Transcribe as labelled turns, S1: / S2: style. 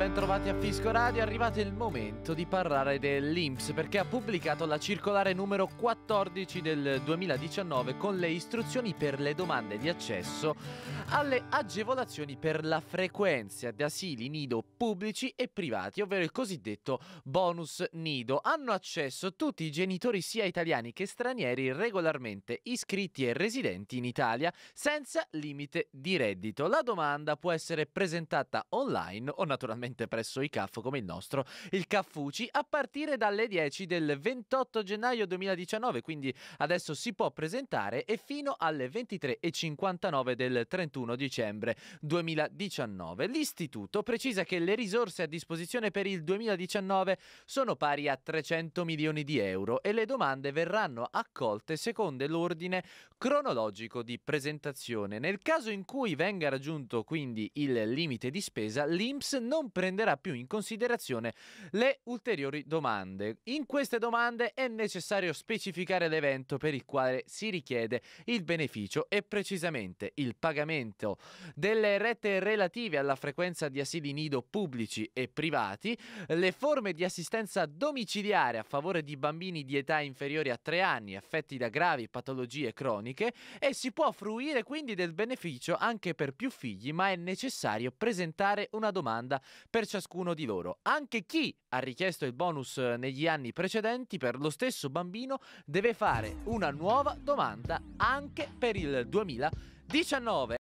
S1: bentrovati a Fisco Radio, è arrivato il momento di parlare dell'Inps perché ha pubblicato la circolare numero 14 del 2019 con le istruzioni per le domande di accesso alle agevolazioni per la frequenza di asili nido pubblici e privati, ovvero il cosiddetto bonus nido. Hanno accesso tutti i genitori sia italiani che stranieri regolarmente iscritti e residenti in Italia senza limite di reddito. La domanda può essere presentata online o naturalmente direttamente presso i CAF come il nostro, il Caffucci, a partire dalle 10 del 28 gennaio 2019, quindi adesso si può presentare e fino alle 23.59 del 31 dicembre 2019. L'istituto precisa che le risorse a disposizione per il 2019 sono pari a 300 milioni di euro e le domande verranno accolte secondo l'ordine cronologico di presentazione. Nel caso in cui venga raggiunto quindi il limite di spesa, l'IMS non presenta prenderà più in considerazione le ulteriori domande. In queste domande è necessario specificare l'evento per il quale si richiede il beneficio e precisamente il pagamento delle rette relative alla frequenza di asili nido pubblici e privati, le forme di assistenza domiciliare a favore di bambini di età inferiore a 3 anni affetti da gravi patologie croniche e si può fruire quindi del beneficio anche per più figli, ma è necessario presentare una domanda per ciascuno di loro. Anche chi ha richiesto il bonus eh, negli anni precedenti per lo stesso bambino deve fare una nuova domanda anche per il 2019.